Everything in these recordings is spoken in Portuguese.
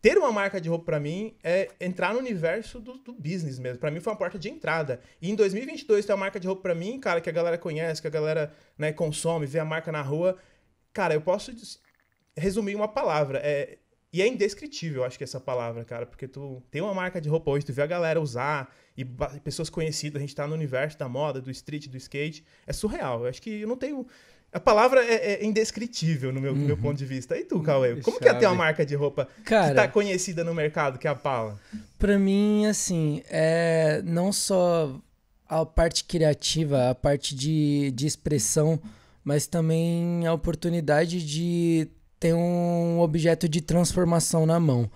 ter uma marca de roupa para mim é entrar no universo do, do business mesmo. Para mim foi uma porta de entrada. E em 2022 ter uma marca de roupa para mim, cara, que a galera conhece, que a galera né, consome, vê a marca na rua, cara, eu posso resumir uma palavra. É, e é indescritível, acho que essa palavra, cara, porque tu tem uma marca de roupa hoje, tu vê a galera usar e pessoas conhecidas, a gente tá no universo da moda, do street, do skate, é surreal. Eu acho que eu não tenho a palavra é, é indescritível no meu, uhum. meu ponto de vista. E tu, Cauê? Uhum. Como Chave. que é ter uma marca de roupa Cara, que tá conhecida no mercado, que é a Pala? Pra mim, assim, é não só a parte criativa, a parte de, de expressão, mas também a oportunidade de ter um objeto de transformação na mão.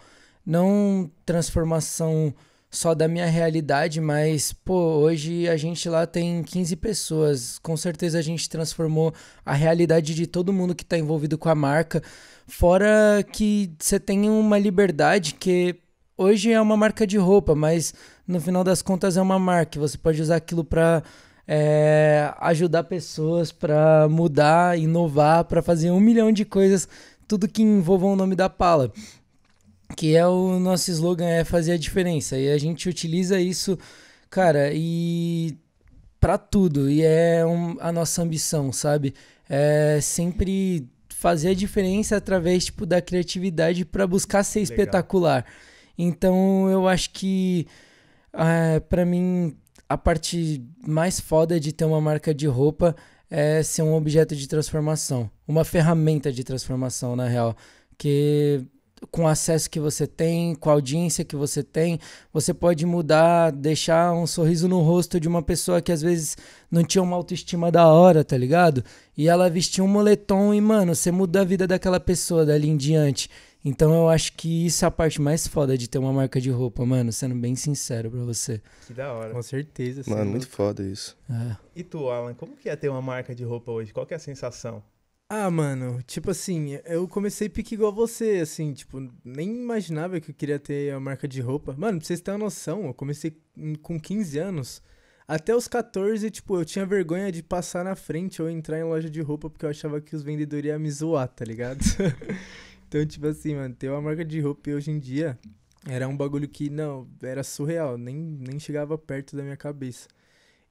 Não transformação só da minha realidade, mas, pô, hoje a gente lá tem 15 pessoas. Com certeza a gente transformou a realidade de todo mundo que tá envolvido com a marca. Fora que você tem uma liberdade que hoje é uma marca de roupa, mas no final das contas é uma marca. Você pode usar aquilo pra. É, ajudar pessoas para mudar, inovar, para fazer um milhão de coisas, tudo que envolva o nome da Pala que é o nosso slogan é fazer a diferença e a gente utiliza isso, cara, e para tudo e é um, a nossa ambição, sabe? É sempre fazer a diferença através tipo da criatividade para buscar ser Legal. espetacular. Então eu acho que é, para mim a parte mais foda de ter uma marca de roupa é ser um objeto de transformação, uma ferramenta de transformação na real, que com o acesso que você tem, com a audiência que você tem, você pode mudar, deixar um sorriso no rosto de uma pessoa que às vezes não tinha uma autoestima da hora, tá ligado? E ela vestiu um moletom e, mano, você muda a vida daquela pessoa dali em diante. Então eu acho que isso é a parte mais foda de ter uma marca de roupa, mano, sendo bem sincero pra você. Que da hora. Com certeza. É mano, muito foda isso. É. E tu, Alan, como que é ter uma marca de roupa hoje? Qual que é a sensação? Ah, mano, tipo assim, eu comecei pique igual você, assim, tipo, nem imaginava que eu queria ter a marca de roupa. Mano, pra vocês terem uma noção, eu comecei com 15 anos. Até os 14, tipo, eu tinha vergonha de passar na frente ou entrar em loja de roupa porque eu achava que os vendedores iam me zoar, tá ligado? então, tipo assim, mano, ter uma marca de roupa hoje em dia era um bagulho que, não, era surreal, nem, nem chegava perto da minha cabeça.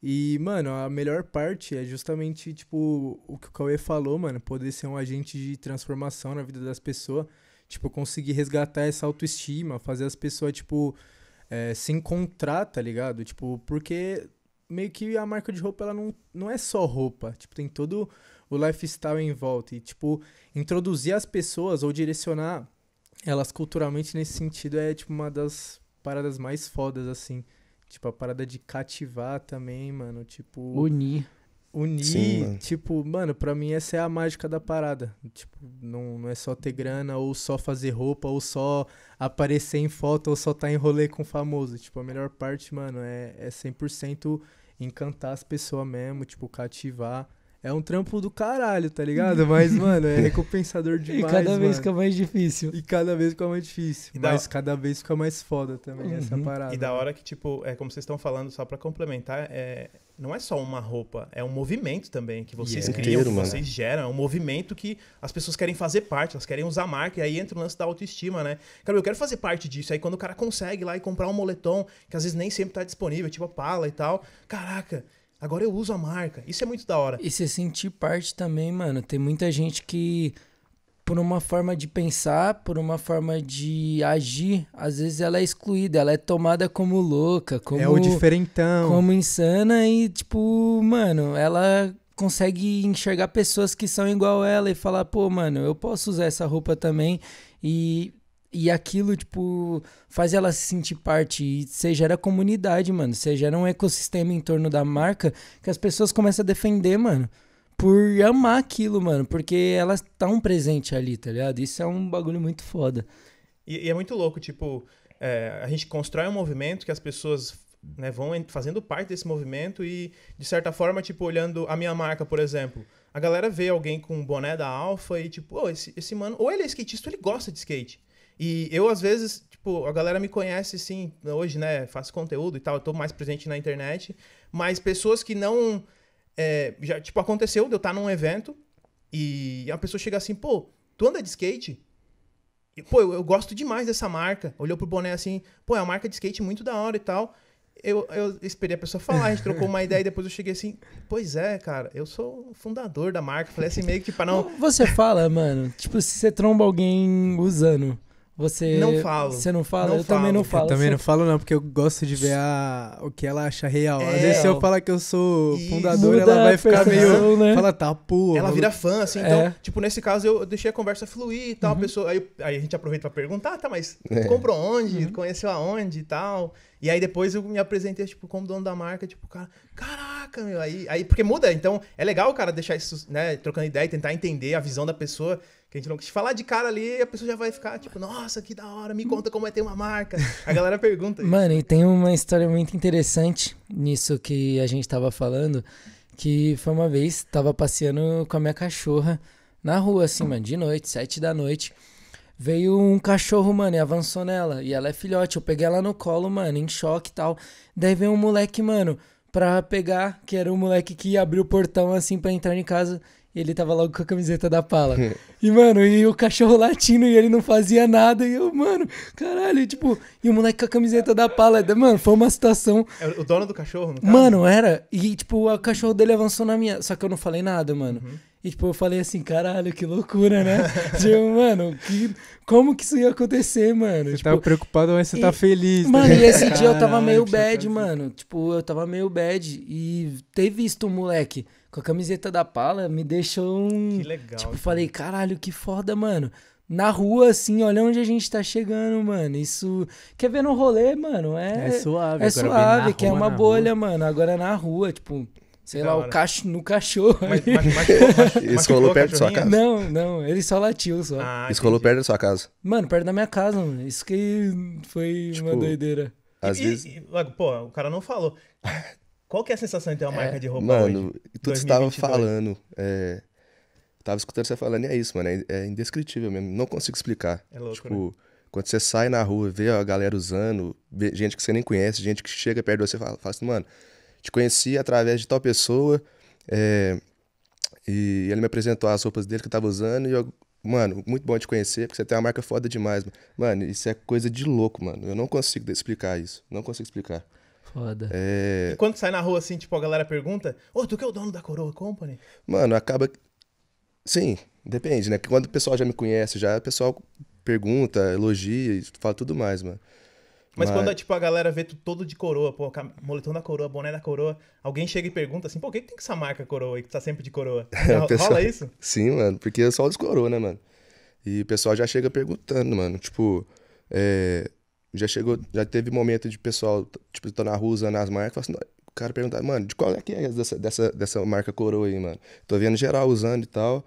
E, mano, a melhor parte é justamente, tipo, o que o Cauê falou, mano, poder ser um agente de transformação na vida das pessoas. Tipo, conseguir resgatar essa autoestima, fazer as pessoas, tipo, é, se encontrar, tá ligado? Tipo, porque meio que a marca de roupa, ela não, não é só roupa. Tipo, tem todo o lifestyle em volta. E, tipo, introduzir as pessoas ou direcionar elas culturalmente nesse sentido é, tipo, uma das paradas mais fodas, assim. Tipo, a parada de cativar também, mano. Tipo. Unir. Unir, Sim, mano. tipo, mano, pra mim essa é a mágica da parada. Tipo, não, não é só ter grana, ou só fazer roupa, ou só aparecer em foto, ou só tá em rolê com famoso. Tipo, a melhor parte, mano, é, é 100% encantar as pessoas mesmo, tipo, cativar. É um trampo do caralho, tá ligado? Mas, mano, é recompensador demais. E cada vez mano. fica mais difícil. E cada vez fica mais difícil. E mas da... cada vez fica mais foda também uhum. essa parada. E da né? hora que, tipo, é como vocês estão falando, só para complementar, é, não é só uma roupa, é um movimento também que vocês yeah. É criam, Inteiro, que vocês geram. É um movimento que as pessoas querem fazer parte, elas querem usar a marca. E aí entra o lance da autoestima, né? Cara, eu quero fazer parte disso. Aí quando o cara consegue lá e comprar um moletom, que às vezes nem sempre tá disponível, tipo a pala e tal. Caraca Agora eu uso a marca. Isso é muito da hora. E você sentir parte também, mano. Tem muita gente que, por uma forma de pensar, por uma forma de agir, às vezes ela é excluída, ela é tomada como louca, como. É o diferentão. Como insana e, tipo, mano, ela consegue enxergar pessoas que são igual ela e falar, pô, mano, eu posso usar essa roupa também. E e aquilo, tipo, faz ela se sentir parte. E você gera comunidade, mano. Você gera um ecossistema em torno da marca que as pessoas começam a defender, mano. Por amar aquilo, mano. Porque elas estão tá presente ali, tá ligado? Isso é um bagulho muito foda. E, e é muito louco, tipo, é, a gente constrói um movimento que as pessoas né, vão fazendo parte desse movimento e, de certa forma, tipo, olhando a minha marca, por exemplo. A galera vê alguém com um boné da Alfa e, tipo, oh, esse, esse mano, ou ele é skatista ou ele gosta de skate. E eu, às vezes, tipo, a galera me conhece, sim, hoje, né? Faço conteúdo e tal, eu tô mais presente na internet. Mas pessoas que não. É, já, tipo, aconteceu de eu estar num evento e a pessoa chega assim, pô, tu anda de skate? E, pô, eu, eu, gosto demais dessa marca. Olhou pro boné assim, pô, é uma marca de skate muito da hora e tal. Eu, eu esperei a pessoa falar, a gente trocou uma ideia e depois eu cheguei assim, pois é, cara, eu sou fundador da marca. Falei assim meio que pra não. Você fala, mano, tipo, se você tromba alguém usando. Você não Você não fala? Não eu falo. também não falo. Eu também não falo não, porque eu gosto de ver a, o que ela acha real. É, Às vezes se eu falar que eu sou fundador, ela vai ficar meio né? fala tá, pô. Ela vira fã assim, então, é. então, tipo, nesse caso eu deixei a conversa fluir e tal, uhum. pessoa, aí, aí a gente aproveita para perguntar, ah, tá, mas é. comprou onde? Uhum. Conheceu aonde e tal? E aí depois eu me apresentei tipo como dono da marca, tipo, cara, caralho, caraca, meu, aí, aí. Porque muda, então é legal o cara deixar isso, né, trocando ideia e tentar entender a visão da pessoa. Que a gente não quis falar de cara ali, a pessoa já vai ficar tipo, nossa, que da hora, me conta como é ter uma marca. A galera pergunta. Mano, e tem uma história muito interessante nisso que a gente tava falando, que foi uma vez, tava passeando com a minha cachorra na rua, assim, mano, de noite, sete da noite. Veio um cachorro, mano, e avançou nela. E ela é filhote. Eu peguei ela no colo, mano, em choque e tal. Daí veio um moleque, mano, pra pegar, que era o moleque que abriu o portão assim para entrar em casa. E ele tava logo com a camiseta da pala. e, mano, e o cachorro latindo e ele não fazia nada. E eu, mano, caralho, e, tipo, e o moleque com a camiseta da pala. É, mano, foi uma situação. É o dono do cachorro, Mano, era. E, tipo, o cachorro dele avançou na minha. Só que eu não falei nada, mano. Uhum. E, tipo, eu falei assim, caralho, que loucura, né? tipo, mano, que, como que isso ia acontecer, mano? Você tipo, tava preocupado, mas você tá e, tá feliz. Né? Mano, e esse caralho, dia eu tava meio bad, mano. Tipo, eu tava meio bad. E ter visto o um moleque com a camiseta da Pala me deixou um... Que legal. Tipo, cara. falei, caralho, que foda, mano. Na rua, assim, olha onde a gente tá chegando, mano. Isso. Quer ver no rolê, mano? É, é suave, É suave, que é uma bolha, rua. mano. Agora na rua, tipo. Sei lá, o cacho no cachorro. Mas, mas, mas, Isso rolou perto da sua casa? Não, não, ele só latiu só. Ah, Isso rolou perto da sua casa? Mano, perto da minha casa, mano. Isso que foi tipo, uma doideira. Às e, vezes... E, pô, o cara não falou. Qual que é a sensação de ter uma é, marca de roupa Mano, hoje, tudo que você tava falando, é, tava escutando você falando e é isso, mano, é, é indescritível mesmo, não consigo explicar. É louco, Tipo, né? quando você sai na rua, vê a galera usando, vê gente que você nem conhece, gente que chega perto de você e fala, fala assim, mano, te conheci através de tal pessoa, é, e ele me apresentou as roupas dele que eu tava usando, e eu, mano, muito bom te conhecer, porque você tem uma marca foda demais, mano. Mano, isso é coisa de louco, mano. Eu não consigo explicar isso, não consigo explicar. Foda. É... E quando sai na rua assim, tipo, a galera pergunta, ô, tu que é o dono da Coroa Company? Mano, acaba... Sim, depende, né? Quando o pessoal já me conhece, já o pessoal pergunta, elogia, fala tudo mais, mano. Mas, Mas, quando, tipo, a galera vê tu todo de coroa, pô, moletom da coroa, boné da coroa, alguém chega e pergunta assim, pô, por que, que tem essa marca coroa aí que tá sempre de coroa? É, rola isso? Sim, mano, porque é só coroa, né, mano? E o pessoal já chega perguntando, mano, tipo, é... já chegou, já teve momento de pessoal, tipo, tô na rua usando as marcas, assim, o cara perguntar, mano, de qual é que é dessa, dessa, dessa marca coroa aí, mano? Tô vendo geral usando e tal,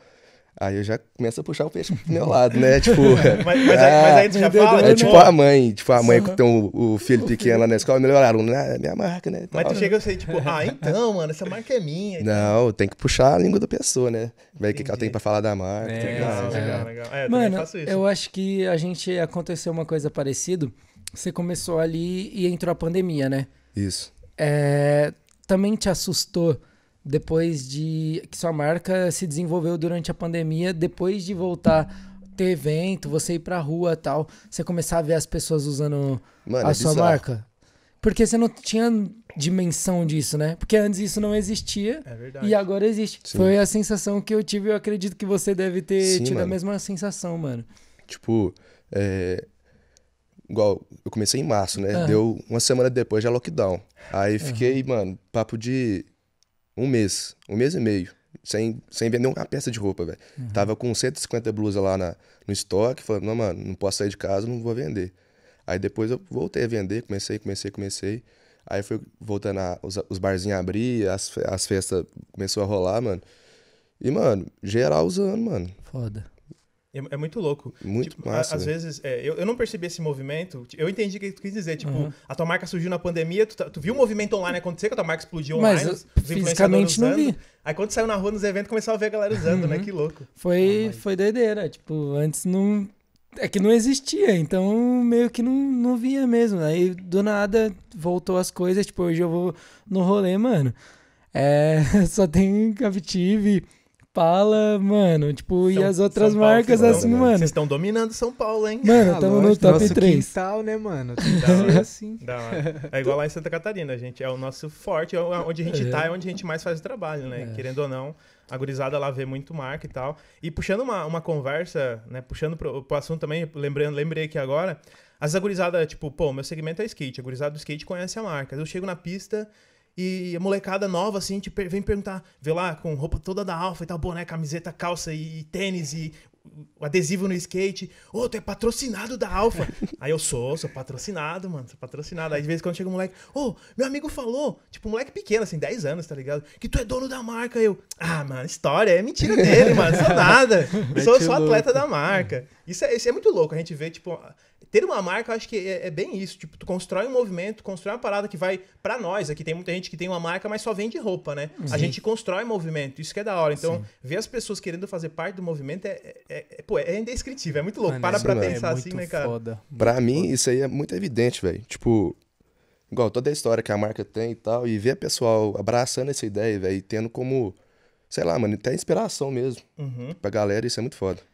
Aí eu já começo a puxar o peixe pro meu lado, né? Tipo. mas, mas, aí, mas aí ah, tu já fala? É né? tipo a mãe, tipo a mãe que tem o, o filho pequeno lá na escola, melhor aluno, né? É minha marca, né? Mas tu chega e sei tipo, ah, então, mano, essa marca é minha. Então. Não, tem que puxar a língua da pessoa, né? Ver o que ela tem pra falar da marca. É, legal, legal, legal. É, eu mano, faço isso. eu acho que a gente aconteceu uma coisa parecida. Você começou ali e entrou a pandemia, né? Isso. É, também te assustou depois de que sua marca se desenvolveu durante a pandemia, depois de voltar ter evento, você ir pra rua tal, você começar a ver as pessoas usando Mano, a é sua marca? Porque você não tinha dimensão disso, né? Porque antes isso não existia é e agora existe. Sim. Foi a sensação que eu tive, eu acredito que você deve ter Sim, tido mano. a mesma sensação, mano. Tipo, é... igual, eu comecei em março, né? Ah. Deu uma semana depois já lockdown. Aí fiquei, mano, papo de um mês, um mês e meio, sem, sem vender uma peça de roupa, velho. Uhum. Tava com 150 blusas lá na, no estoque, falando, não, mano, não posso sair de casa, não vou vender. Aí depois eu voltei a vender, comecei, comecei, comecei. Aí foi voltando, a, os, os barzinhos abrir, as, as festas começou a rolar, mano. E, mano, geral usando, mano. Foda. É, é, muito louco. Muito tipo, massa. A, às vezes, é, eu, eu não percebi esse movimento. Eu entendi o que tu quis dizer. Tipo, uhum. a tua marca surgiu na pandemia, tu, tá, tu viu o movimento online acontecer, que a tua marca explodiu online. Mas uh, eu, fisicamente não vi. Aí quando saiu na rua nos eventos, começou a ver a galera usando, né? uhum. né? Que louco. Foi, ah, foi doideira. Tipo, antes não. É que não existia, então meio que não, não via mesmo. Aí do nada voltou as coisas. Tipo, hoje eu vou no rolê, mano. É, só tem Captive Fala, mano. Tipo, São, e as outras Paulo, marcas Paulo, assim, mano. Vocês estão dominando São Paulo, hein? Mano, estamos ah, no top nosso 3. Quintal, né, mano? é assim. É igual lá em Santa Catarina, a gente. É o nosso forte, é, é onde a gente é. tá, é onde a gente mais faz o trabalho, né? É. Querendo ou não, a gurizada lá vê muito marca e tal. E puxando uma, uma conversa, né? Puxando pro, pro assunto também, lembrando, lembrei aqui agora. As agurizadas, tipo, pô, meu segmento é skate. A gurizada do skate conhece a marca. Eu chego na pista, e a molecada nova, assim, te vem perguntar, vê lá, com roupa toda da alfa e tal, boné, camiseta, calça e, e tênis e adesivo no skate. Ô, oh, tu é patrocinado da Alfa. aí eu sou, sou patrocinado, mano, sou patrocinado. Aí de vez em quando chega um moleque, ô, oh, meu amigo falou, tipo, um moleque pequeno, assim, 10 anos, tá ligado? Que tu é dono da marca. Eu, ah, mano, história, é mentira dele, mano, sou nada. sou atleta da marca. Isso é, isso é muito louco, a gente vê, tipo, ter uma marca, acho que é, é, bem isso. Tipo, tu constrói um movimento, constrói uma parada que vai para nós. Aqui tem muita gente que tem uma marca, mas só vende roupa, né? Sim. A gente constrói movimento, isso que é da hora. Então, Sim. ver as pessoas querendo fazer parte do movimento é, é, é pô, é indescritível, é muito louco. Mano, para é pra mano. pensar é assim, né, cara? Foda, pra mim, foda. isso aí é muito evidente, velho. Tipo, igual toda a história que a marca tem e tal, e ver a pessoal abraçando essa ideia, velho, tendo como, sei lá, mano, até inspiração mesmo uhum. pra galera, isso é muito foda.